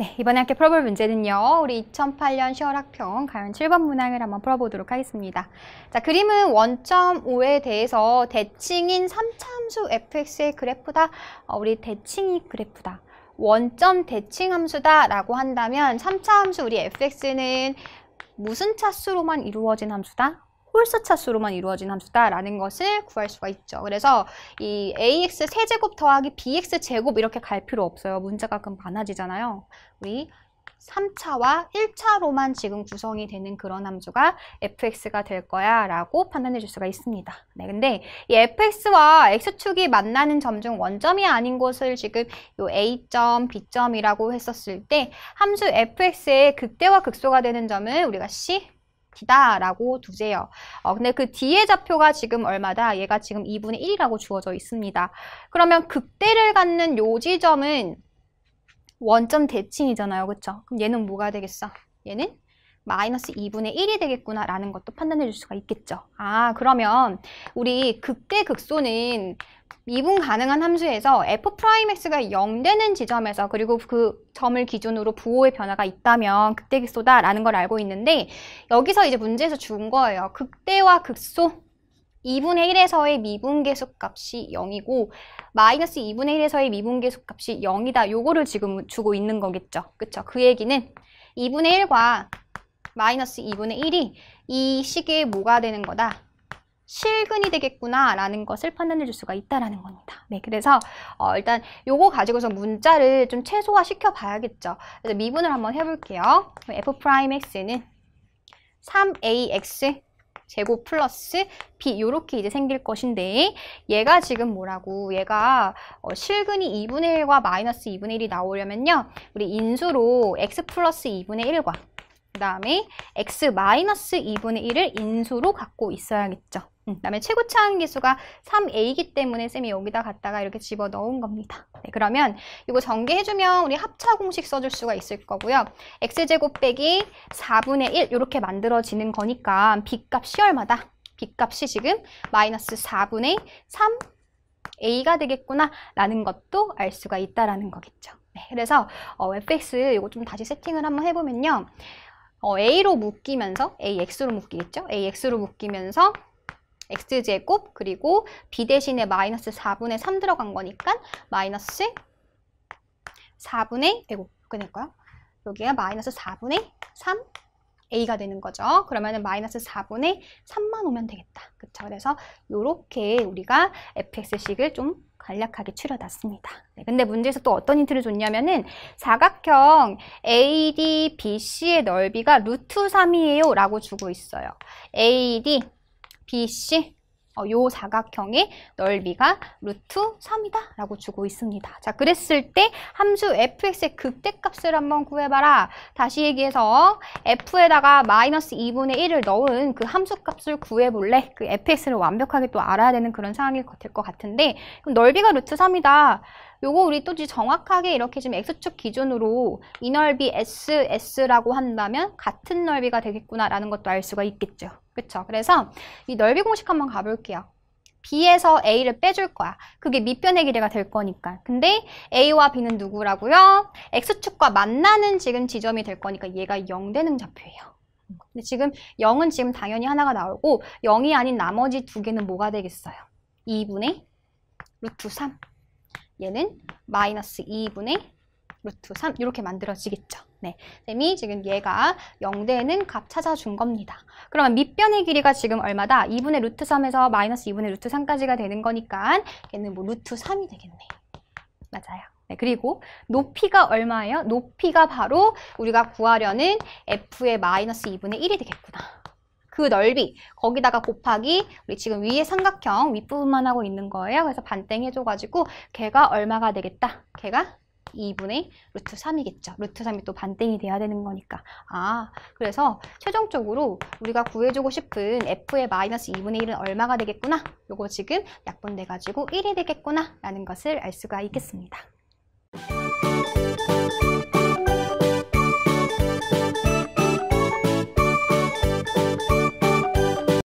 네, 이번에 함께 풀어볼 문제는요. 우리 2008년 10월 학평 가연 7번 문항을 한번 풀어보도록 하겠습니다. 자, 그림은 원점 5에 대해서 대칭인 3차함수 fx의 그래프다. 어, 우리 대칭이 그래프다. 원점 대칭 함수다 라고 한다면 3차함수 우리 fx는 무슨 차수로만 이루어진 함수다? 홀수 차수로만 이루어진 함수다라는 것을 구할 수가 있죠. 그래서 이 ax 세제곱 더하기 bx 제곱 이렇게 갈 필요 없어요. 문제가 그럼 많아지잖아요. 우리 3차와 1차로만 지금 구성이 되는 그런 함수가 fx가 될 거야 라고 판단해 줄 수가 있습니다. 네, 근데 이 fx와 x축이 만나는 점 중 원점이 아닌 곳을 지금 요 a점, b점이라고 했었을 때 함수 fx의 극대와 극소가 되는 점을 우리가 c 바다라고 두세요. 어, 근데 그 뒤에 좌표가 지금 얼마다? 얘가 지금 2분의 1이라고 주어져 있습니다. 그러면 극대를 갖는 요 지점은 원점 대칭이잖아요. 그렇죠? 그럼 얘는 뭐가 되겠어? 얘는 마이너스 2분의 1이 되겠구나라는 것도 판단해 줄 수가 있겠죠. 아, 그러면 우리 극대 극소는 미분 가능한 함수에서 f'x가 0되는 지점에서 그리고 그 점을 기준으로 부호의 변화가 있다면 극대극소다 라는 걸 알고 있는데 여기서 이제 문제에서 준 거예요. 극대와 극소 2분의 1에서의 미분계수 값이 0이고 마이너스 2분의 1에서의 미분계수 값이 0이다. 요거를 지금 주고 있는 거겠죠. 그쵸? 그 얘기는 2분의 1과 마이너스 2분의 1이 이 시기에 뭐가 되는 거다? 실근이 되겠구나라는 것을 판단해 줄 수가 있다라는 겁니다. 네, 그래서 어, 일단 요거 가지고서 문자를 좀 최소화 시켜 봐야겠죠. 그래서 미분을 한번 해볼게요. f 프라임 x는 3ax 제곱 플러스 b 요렇게 이제 생길 것인데 얘가 지금 뭐라고 얘가 어, 실근이 2분의 1과 마이너스 2분의 1이 나오려면요 우리 인수로 x 플러스 2분의 1과 그 다음에 x 마이너스 2분의 1을 인수로 갖고 있어야겠죠 음. 그다음에 최고차항 계수가 3A이기 때문에 쌤이 여기다 갖다가 이렇게 집어 넣은 겁니다. 네, 그러면 이거 전개해주면 우리 합차 공식 써줄 수가 있을 거고요. x제곱 빼기 4분의 1 이렇게 만들어지는 거니까 b값 1 0월마다 b값이 지금 마이너스 4분의 3 A가 되겠구나 라는 것도 알 수가 있다라는 거겠죠. 네, 그래서 어, fx 이거 좀 다시 세팅을 한번 해보면요. 어, A로 묶이면서 AX로 묶이겠죠? AX로 묶이면서 x제곱 그리고 b 대신에 마이너스 4분의 3 들어간 거니까 마이너스 4분의 에고 그낼 거요 여기가 마이너스 4분의 3 a가 되는 거죠. 그러면은 마이너스 4분의 3만 오면 되겠다. 그렇죠 그래서 이렇게 우리가 fx식을 좀 간략하게 추려놨습니다. 네, 근데 문제에서 또 어떤 힌트를 줬냐면은 사각형 AD, BC의 넓이가 루트 3이에요 라고 주고 있어요. AD, BC 어, 요 사각형의 넓이가 루트 3이다 라고 주고 있습니다. 자 그랬을 때 함수 fx의 극대값을 한번 구해봐라. 다시 얘기해서 f에다가 마이너스 2분의 1을 넣은 그 함수값을 구해볼래. 그 fx를 완벽하게 또 알아야 되는 그런 상황일것 같은데 그럼 넓이가 루트 3이다. 요거 우리 또 정확하게 이렇게 지금 X축 기준으로 이 넓이 S, S라고 한다면 같은 넓이가 되겠구나라는 것도 알 수가 있겠죠. 그렇죠 그래서 이 넓이 공식 한번 가볼게요. B에서 A를 빼줄 거야. 그게 밑변의 길이가 될 거니까. 근데 A와 B는 누구라고요? X축과 만나는 지금 지점이 될 거니까 얘가 0되는 좌표예요. 근데 지금 0은 지금 당연히 하나가 나오고 0이 아닌 나머지 두 개는 뭐가 되겠어요? 2분의 루트 3. 얘는 마이너스 2분의 루트 3 이렇게 만들어지겠죠. 네, 쌤이 지금 얘가 0대는 에값 찾아준 겁니다. 그러면 밑변의 길이가 지금 얼마다? 2분의 루트 3에서 마이너스 2분의 루트 3까지가 되는 거니까 얘는 뭐 루트 3이 되겠네. 맞아요. 네, 그리고 높이가 얼마예요? 높이가 바로 우리가 구하려는 f의 마이너스 2분의 1이 되겠구나. 그 넓이 거기다가 곱하기 우리 지금 위에 삼각형 윗부분만 하고 있는 거예요. 그래서 반땡 해줘가지고 걔가 얼마가 되겠다. 걔가 2분의 루트 3이겠죠. 루트 3이 또 반땡이 돼야 되는 거니까. 아, 그래서 최종적으로 우리가 구해주고 싶은 f의 마이너스 2분의 1은 얼마가 되겠구나. 요거 지금 약분돼가지고 1이 되겠구나. 라는 것을 알 수가 있겠습니다.